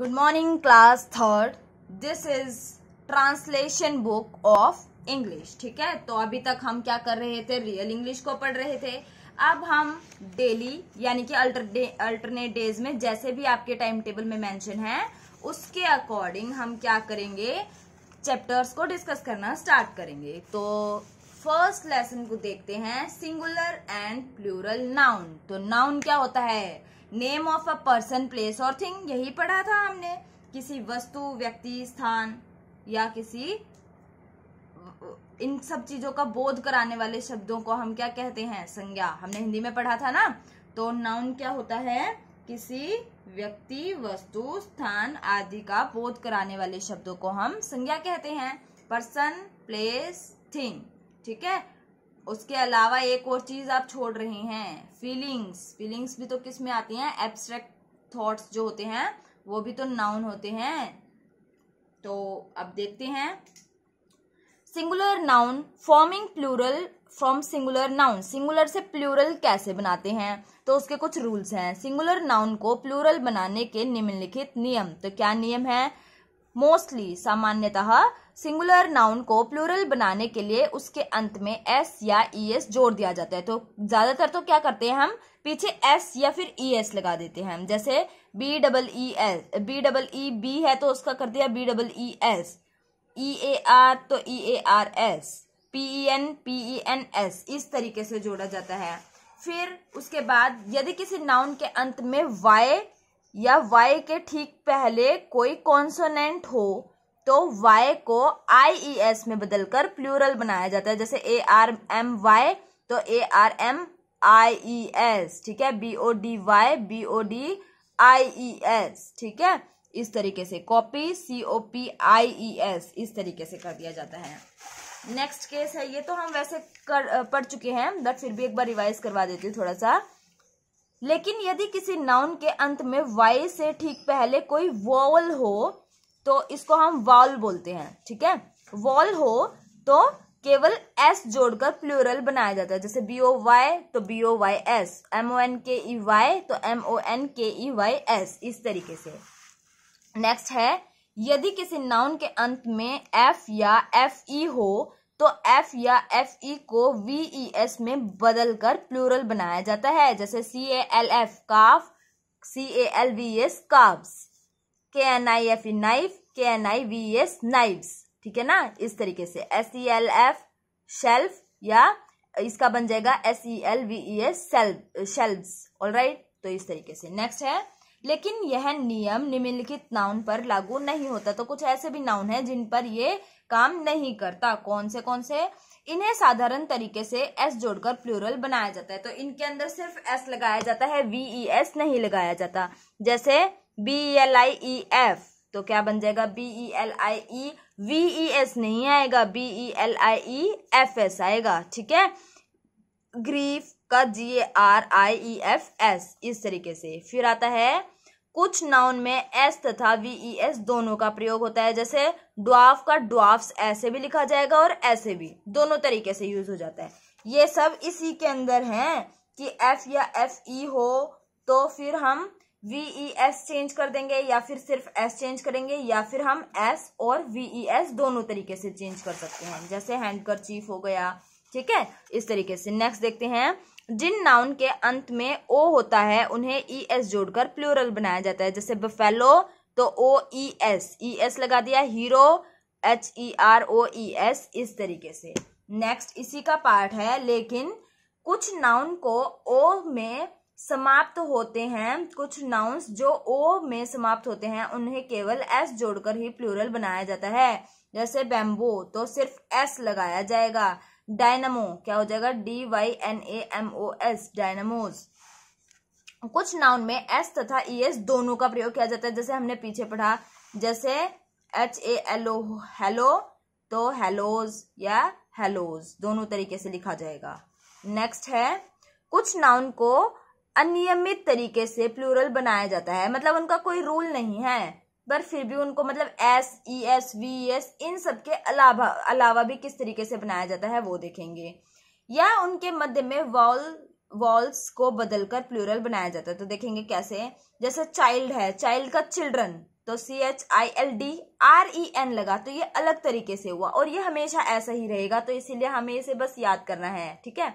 Good morning class third This is translation book of English ठीक है तो अभी तक हम क्या कर रहे थे रियल इंग्लिश को पढ़ रहे थे अब हम डेली यानी कि अल्टरनेट डेज में जैसे भी आपके टाइम टेबल में मेंशन है उसके अकॉर्डिंग हम क्या करेंगे चैप्टर्स को डिस्कस करना स्टार्ट करेंगे तो फर्स्ट लेसन को देखते हैं सिंगुलर एंड प्लूरल नाउन तो नाउन क्या होता है name of a person place और थिंग यही पढ़ा था हमने किसी वस्तु व्यक्ति स्थान या किसी इन सब चीजों का बोध कराने वाले शब्दों को हम क्या कहते हैं संज्ञा हमने हिंदी में पढ़ा था ना तो नाउन क्या होता है किसी व्यक्ति वस्तु स्थान आदि का बोध कराने वाले शब्दों को हम संज्ञा कहते हैं पर्सन प्लेस थिंग ठीक है उसके अलावा एक और चीज़ आप छोड़ रहे हैं फीलिंग्स फीलिंग्स भी तो किस में आती हैं एब्स्ट्रैक्ट थॉट्स जो होते हैं वो भी तो नाउन होते हैं तो अब देखते हैं singular noun forming plural from singular noun singular से प्लूरल कैसे बनाते हैं तो उसके कुछ रूल्स हैं सिंगुलर नाउन को प्लूरल बनाने के निम्नलिखित नियम तो क्या नियम है मोस्टली सामान्यतः सिंगुलर नाउन को प्लूरल बनाने के लिए उसके अंत में एस या ई e एस जोड़ दिया जाता है तो ज्यादातर तो क्या करते हैं हम पीछे एस या फिर ई e एस लगा देते हैं हम जैसे B double E S B double E B है तो उसका कर दिया B double E S E A R तो E A R S P E N P E N S इस तरीके से जोड़ा जाता है फिर उसके बाद यदि किसी नाउन के अंत में वाई या वाई के ठीक पहले कोई कॉन्सोनेंट हो तो वाई को आई ई एस में बदलकर प्लूरल बनाया जाता है जैसे ए आर एम वाई तो A R M I E S ठीक है B O D Y B O D I E S ठीक है इस तरीके से copy C O P I E S इस तरीके से कर दिया जाता है नेक्स्ट केस है ये तो हम वैसे कर पढ़ चुके हैं बट फिर भी एक बार रिवाइज करवा देती हूँ थोड़ा सा लेकिन यदि किसी नाउन के अंत में वाई से ठीक पहले कोई वॉल हो तो इसको हम वॉल बोलते हैं ठीक है वॉल हो तो केवल एस जोड़कर प्लूरल बनाया जाता है जैसे बी ओ वाई तो B O Y S M O N K E Y तो M O N K E Y S इस तरीके से नेक्स्ट है यदि किसी नाउन के अंत में एफ या एफ ई e हो तो एफ या एफ ई e को वी ई एस में बदल कर प्लूरल बनाया जाता है जैसे C A L F calf C A L V S calves K N I F E knife K N I V S knives ठीक है ना इस तरीके से S E L F shelf या इसका बन जाएगा S E L V E S self shelf all right तो इस तरीके से नेक्स्ट है लेकिन यह नियम निम्नलिखित नाउन पर लागू नहीं होता तो कुछ ऐसे भी नाउन है जिन पर ये काम नहीं करता कौन से कौन से इन्हें साधारण तरीके से एस जोड़कर प्लूरल बनाया जाता है तो इनके अंदर सिर्फ एस लगाया जाता है वी ई एस नहीं लगाया जाता जैसे B L I E F तो क्या बन जाएगा B E L I E V E S नहीं आएगा B E L I E F S आएगा ठीक है ग्रीफ का G A R I E F S इस तरीके से फिर आता है कुछ नाउन में एस तथा वी एस दोनों का प्रयोग होता है जैसे ड्वाफ का ड्वाफ्स ऐसे भी लिखा जाएगा और ऐसे भी दोनों तरीके से यूज हो जाता है ये सब इसी के अंदर हैं कि एफ या एफ ई हो तो फिर हम वी ई एस चेंज कर देंगे या फिर सिर्फ एस चेंज करेंगे या फिर हम एस और वी ई एस दोनों तरीके से चेंज कर सकते हैं जैसे हैंडकर चीफ हो गया ठीक है इस तरीके से नेक्स्ट देखते हैं जिन नाउन के अंत में ओ होता है उन्हें ई e एस जोड़कर प्लूरल बनाया जाता है जैसे बफेलो तो ओ ई एस ई एस लगा दिया hero H E R O E S इस तरीके से नेक्स्ट इसी का पार्ट है लेकिन कुछ नाउन को ओ में समाप्त होते हैं कुछ नाउन्स जो ओ में समाप्त होते हैं उन्हें केवल एस जोड़कर ही प्लूरल बनाया जाता है जैसे बैम्बू तो सिर्फ एस लगाया जाएगा डायनमो क्या हो जाएगा D Y N A M O S dynamos कुछ नाउन में एस तथा ई e एस दोनों का प्रयोग किया जाता है जैसे हमने पीछे पढ़ा जैसे H A L O halo तो हेलोज या हेलोज दोनों तरीके से लिखा जाएगा नेक्स्ट है कुछ नाउन को अनियमित तरीके से प्लूरल बनाया जाता है मतलब उनका कोई रूल नहीं है पर फिर भी उनको मतलब S E S V S इन सब के अलावा अलावा भी किस तरीके से बनाया जाता है वो देखेंगे या उनके मध्य में वॉल वॉल्स को बदलकर प्लूरल बनाया जाता है तो देखेंगे कैसे जैसे चाइल्ड है चाइल्ड का चिल्ड्रन तो C H I L D R E N लगा तो ये अलग तरीके से हुआ और ये हमेशा ऐसा ही रहेगा तो इसीलिए हमें इसे बस याद करना है ठीक है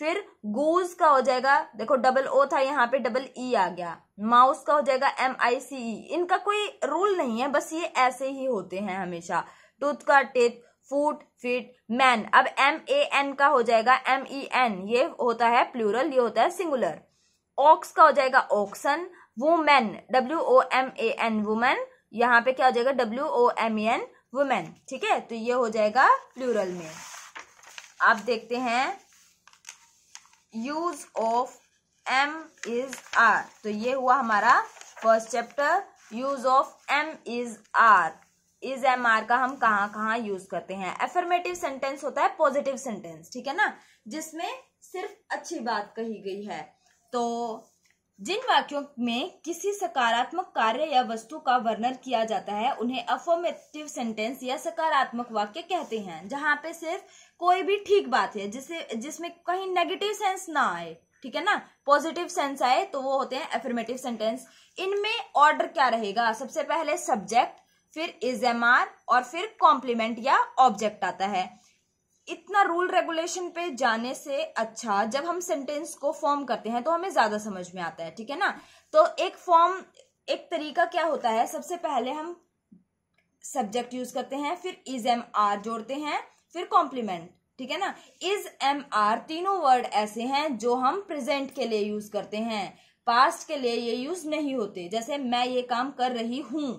फिर गूज का हो जाएगा देखो डबल ओ था यहाँ पे डबल ई e आ गया माउस का हो जाएगा एम आई सी ई इनका कोई रूल नहीं है बस ये ऐसे ही होते हैं हमेशा टूथ का टेथ फूट फिट मैन अब एम ए एन का हो जाएगा एम ई एन ये होता है प्लूरल ये होता है सिंगुलर ऑक्स का हो जाएगा oxen woman W O M A N woman यहाँ पे क्या हो जाएगा W O M E N women ठीक है तो ये हो जाएगा प्लूरल में आप देखते हैं use of am is are तो ये हुआ हमारा first chapter use of am is are is am are का हम कहाँ कहाँ यूज करते हैं एफर्मेटिव सेंटेंस होता है पॉजिटिव सेंटेंस ठीक है ना जिसमें सिर्फ अच्छी बात कही गई है तो जिन वाक्यों में किसी सकारात्मक कार्य या वस्तु का वर्णन किया जाता है उन्हें अफॉर्मेटिव सेंटेंस या सकारात्मक वाक्य कहते हैं जहां पे सिर्फ कोई भी ठीक बात है जिसे जिसमें कहीं नेगेटिव सेंस ना आए ठीक है ना पॉजिटिव सेंस आए तो वो होते हैं एफर्मेटिव सेंटेंस इनमें ऑर्डर क्या रहेगा सबसे पहले सब्जेक्ट फिर इज एम आर और फिर कॉम्प्लीमेंट या ऑब्जेक्ट आता है इतना रूल रेगुलेशन पे जाने से अच्छा जब हम सेंटेंस को फॉर्म करते हैं तो हमें ज्यादा समझ में आता है ठीक है ना तो एक फॉर्म एक तरीका क्या होता है सबसे पहले हम सब्जेक्ट यूज करते हैं फिर इज एम आर जोड़ते हैं फिर कॉम्प्लीमेंट ठीक है ना इज एम आर तीनों वर्ड ऐसे हैं जो हम प्रेजेंट के लिए यूज करते हैं पास्ट के लिए ये यूज नहीं होते जैसे मैं ये काम कर रही हूं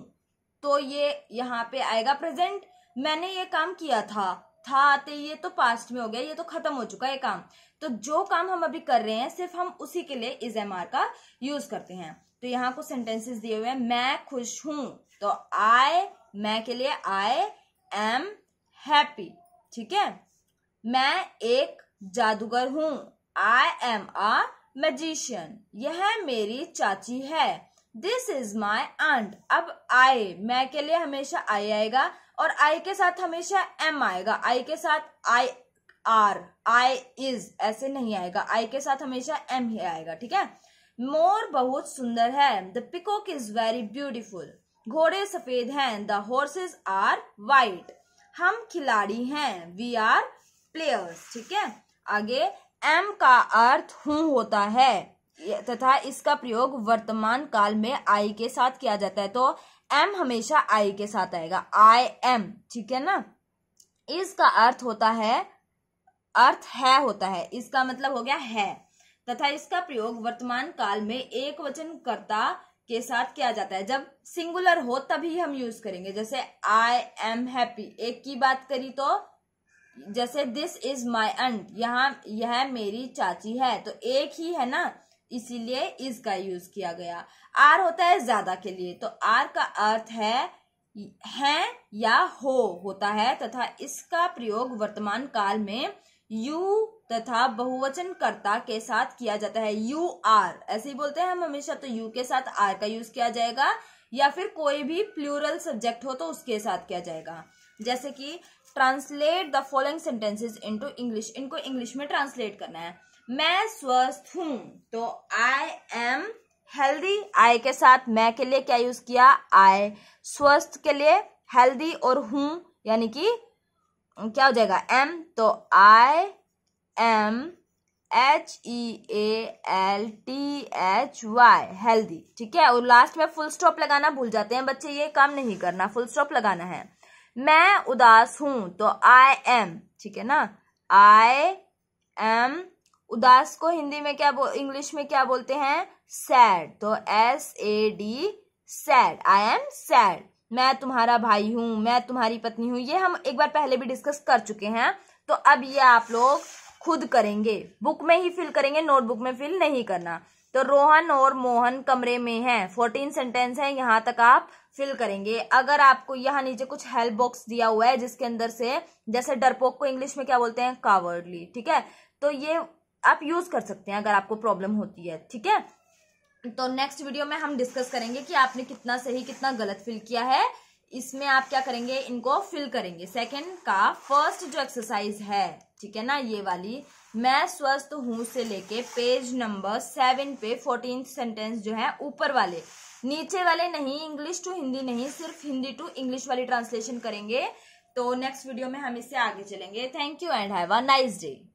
तो ये यहाँ पे आएगा प्रेजेंट मैंने ये काम किया था था आते ये तो पास्ट में हो गया ये तो खत्म हो चुका है काम तो जो काम हम अभी कर रहे हैं सिर्फ हम उसी के लिए इज एम आर का यूज करते हैं तो यहाँ कुछ सेंटेंसेस दिए हुए हैं मैं खुश हूं तो आई मैं के लिए आई एम हैप्पी ठीक है मैं एक जादूगर हूं आई एम अ मैजिशियन यह मेरी चाची है दिस इज माई आंट अब आई मैं के लिए हमेशा आई आएगा और आई के साथ हमेशा एम आएगा आई के साथ आई आर आई इज ऐसे नहीं आएगा आई के साथ हमेशा M ही आएगा ठीक है मोर बहुत सुंदर है the peacock is very beautiful घोड़े सफेद हैं द हॉर्सेज आर वाइट हम खिलाड़ी हैं वी आर प्लेयर्स ठीक है आगे एम का अर्थ हूं होता है तथा इसका प्रयोग वर्तमान काल में आई के साथ किया जाता है तो एम हमेशा आई के साथ आएगा आई एम ठीक है ना इसका अर्थ होता है अर्थ है होता है इसका मतलब हो गया है तथा इसका प्रयोग वर्तमान काल में एक वचन करता के साथ किया जाता है जब सिंगुलर हो तभी हम यूज करेंगे जैसे आई एम हैप्पी एक की बात करी तो जैसे दिस इज माई अंट यहाँ यह मेरी चाची है तो एक ही है ना इसीलिए इसका यूज किया गया आर होता है ज्यादा के लिए तो आर का अर्थ है है या हो होता है तथा इसका प्रयोग वर्तमान काल में यू तथा बहुवचन कर्ता के साथ किया जाता है यू आर ऐसे ही बोलते हैं हम हमेशा तो यू के साथ आर का यूज किया जाएगा या फिर कोई भी प्लूरल सब्जेक्ट हो तो उसके साथ किया जाएगा जैसे कि translate the following sentences into English इनको इंग्लिश में ट्रांसलेट करना है मैं स्वस्थ हूं तो आई एम हेल्दी आई के साथ मैं के लिए क्या यूज किया आई स्वस्थ के लिए हेल्दी और हूं यानी कि क्या हो जाएगा एम तो I am H E A L T H Y healthy ठीक है और लास्ट में फुल स्टॉप लगाना भूल जाते हैं बच्चे ये काम नहीं करना फुल स्टॉप लगाना है मैं उदास हूं तो आई एम ठीक है ना आई एम उदास को हिंदी में क्या इंग्लिश में क्या बोलते हैं सैड तो S A D sad I am sad मैं तुम्हारा भाई हूं मैं तुम्हारी पत्नी हूं ये हम एक बार पहले भी डिस्कस कर चुके हैं तो अब ये आप लोग खुद करेंगे बुक में ही फिल करेंगे नोटबुक में फिल नहीं करना तो रोहन और मोहन कमरे में है फोर्टीन सेंटेंस है यहां तक आप फिल करेंगे अगर आपको यहाँ नीचे कुछ हेल्प बॉक्स दिया हुआ है जिसके अंदर से जैसे डरपोक को इंग्लिश में क्या बोलते हैं कावर्डली ठीक है तो ये आप यूज़ कर सकते हैं अगर आपको प्रॉब्लम होती है ठीक है तो नेक्स्ट वीडियो में हम डिस्कस करेंगे कि आपने कितना सही कितना गलत फिल किया है इसमें आप क्या करेंगे इनको फिल करेंगे सेकंड का फर्स्ट जो एक्सरसाइज है ठीक है ना ये वाली मैं स्वस्थ हूं से लेके पेज नंबर सेवन पे फोर्टीन सेंटेंस जो है ऊपर वाले नीचे वाले नहीं इंग्लिश टू हिंदी नहीं सिर्फ हिंदी टू इंग्लिश वाली ट्रांसलेशन करेंगे तो नेक्स्ट वीडियो में हम इससे आगे चलेंगे thank you and have a nice day